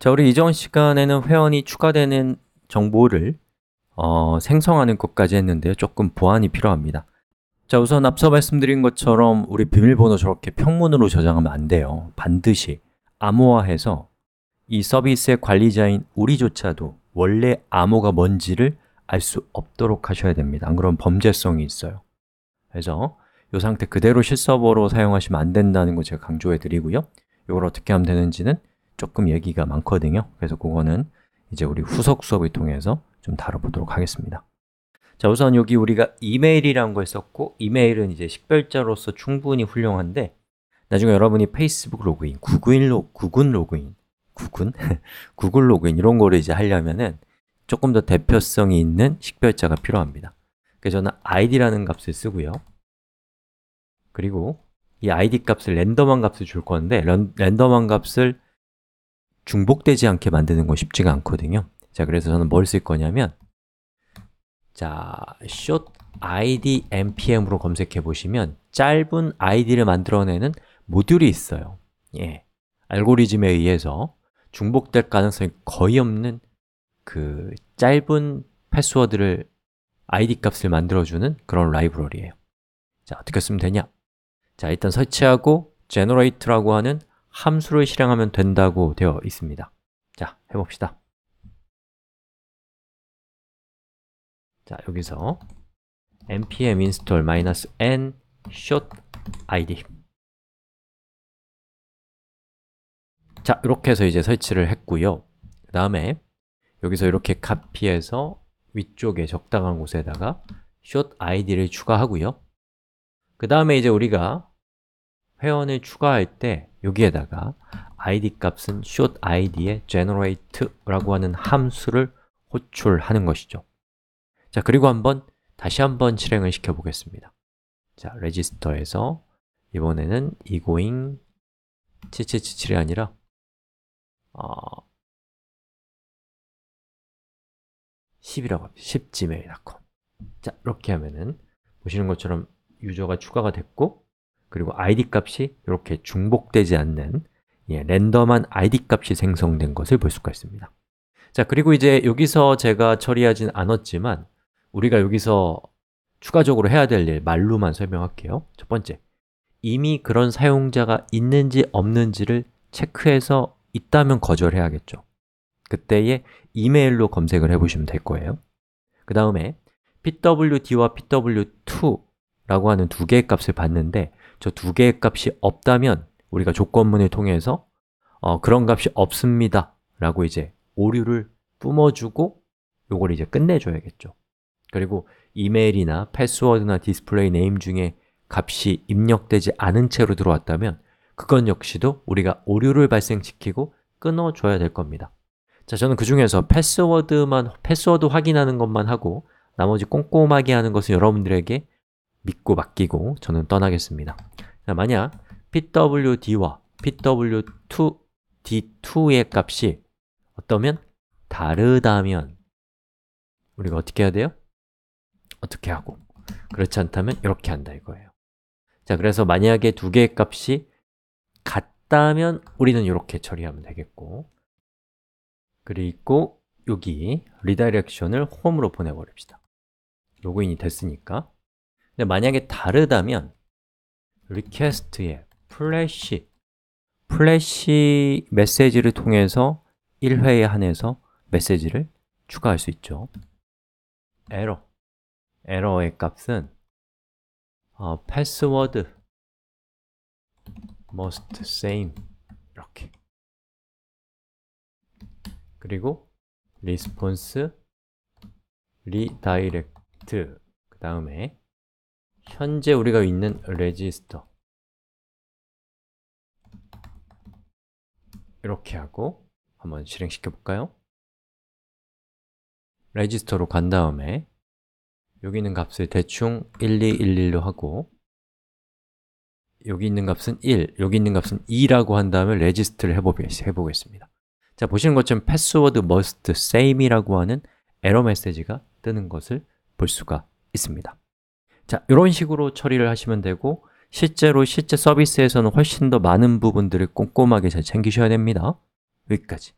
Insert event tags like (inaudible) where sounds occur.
자, 우리 이전 시간에는 회원이 추가되는 정보를 어, 생성하는 것까지 했는데요. 조금 보안이 필요합니다. 자, 우선 앞서 말씀드린 것처럼 우리 비밀번호 저렇게 평문으로 저장하면 안 돼요. 반드시 암호화해서 이 서비스의 관리자인 우리조차도 원래 암호가 뭔지를 알 수 없도록 하셔야 됩니다. 안 그러면 범죄성이 있어요. 그래서 이 상태 그대로 실서버로 사용하시면 안 된다는 거 제가 강조해 드리고요. 이걸 어떻게 하면 되는지는 조금 얘기가 많거든요. 그래서 그거는 이제 우리 후속 수업을 통해서 좀 다뤄보도록 하겠습니다. 자, 우선 여기 우리가 이메일이라는 걸 썼고 이메일은 이제 식별자로서 충분히 훌륭한데 나중에 여러분이 페이스북 로그인, 구글, 로, 구글 로그인, 구글? (laughs) 구글 로그인 이런 거를 이제 하려면은 조금 더 대표성이 있는 식별자가 필요합니다. 그래서 저는 id라는 값을 쓰고요. 그리고 이 id 값을 랜덤한 값을 줄 건데 랜, 랜덤한 값을 중복되지 않게 만드는 건 쉽지가 않거든요 자, 그래서 저는 뭘 쓸 거냐면 자, short id npm으로 검색해 보시면 짧은 id를 만들어내는 모듈이 있어요 예, 알고리즘에 의해서 중복될 가능성이 거의 없는 그 짧은 패스워드를 id 값을 만들어주는 그런 라이브러리예요 자, 어떻게 쓰면 되냐? 자, 일단 설치하고 generate라고 하는 함수를 실행하면 된다고 되어 있습니다 자, 해봅시다 자, 여기서 npm install -n shot id 자, 이렇게 해서 이제 설치를 했고요 그 다음에 여기서 이렇게 카피해서 위쪽에 적당한 곳에다가 shot id를 추가하고요 그 다음에 이제 우리가 회원을 추가할 때 여기에다가 id 값은 short id에 generate라고 하는 함수를 호출하는 것이죠. 자, 그리고 한번 다시 한번 실행을 시켜 보겠습니다. 자, 레지스터에서 이번에는 이고잉 치7 7 7이 아니라 어, 10이라고 합니다. 10gmail.com 자, 이렇게 하면은 보시는 것처럼 유저가 추가가 됐고 그리고 id 값이 이렇게 중복되지 않는 예, 랜덤한 id 값이 생성된 것을 볼 수가 있습니다 자, 그리고 이제 여기서 제가 처리하진 않았지만 우리가 여기서 추가적으로 해야 될 일 말로만 설명할게요 첫 번째, 이미 그런 사용자가 있는지 없는지를 체크해서 있다면 거절해야겠죠 그때에 이메일로 검색을 해보시면 될 거예요 그 다음에 pwd와 pw2라고 하는 두 개의 값을 봤는데 저두 개의 값이 없다면 우리가 조건문을 통해서 어, 그런 값이 없습니다 라고 이제 오류를 뿜어주고 요걸 이제 끝내줘야겠죠 그리고 이메일이나 패스워드나 디스플레이 네임 중에 값이 입력되지 않은 채로 들어왔다면 그건 역시도 우리가 오류를 발생시키고 끊어줘야 될 겁니다 자, 저는 그 중에서 패스워드만, 패스워드 확인하는 것만 하고 나머지 꼼꼼하게 하는 것은 여러분들에게 믿고 맡기고 저는 떠나겠습니다. 자, 만약 pwd와 p w d 2의 값이 어떠면 다르다면 우리가 어떻게 해야 돼요? 어떻게 하고 그렇지 않다면 이렇게 한다 이거예요. 자, 그래서 만약에 두 개의 값이 같다면 우리는 이렇게 처리하면 되겠고 그리고 여기 리다이렉션을 홈으로 보내버립시다. 로그인이 됐으니까 근데 만약에 다르다면 request에 플래시 플 s 시 메시지를 통해서 1회에 한해서 메시지를 추가할 수 있죠 error, r r o r 의 값은 어, password m o s t same 이렇게 그리고 response redirect 그 다음에 현재 우리가 있는 레지스터 이렇게 하고 한번 실행시켜 볼까요? 레지스터로 간 다음에 여기 있는 값을 대충 1211로 하고 여기 있는 값은 1, 여기 있는 값은 2라고 한 다음에 레지스트를 해보겠습니다 자, 보시는 것처럼 password must same이라고 하는 에러 메시지가 뜨는 것을 볼 수가 있습니다 자, 이런 식으로 처리를 하시면 되고 실제로 실제 서비스에서는 훨씬 더 많은 부분들을 꼼꼼하게 잘 챙기셔야 됩니다. 여기까지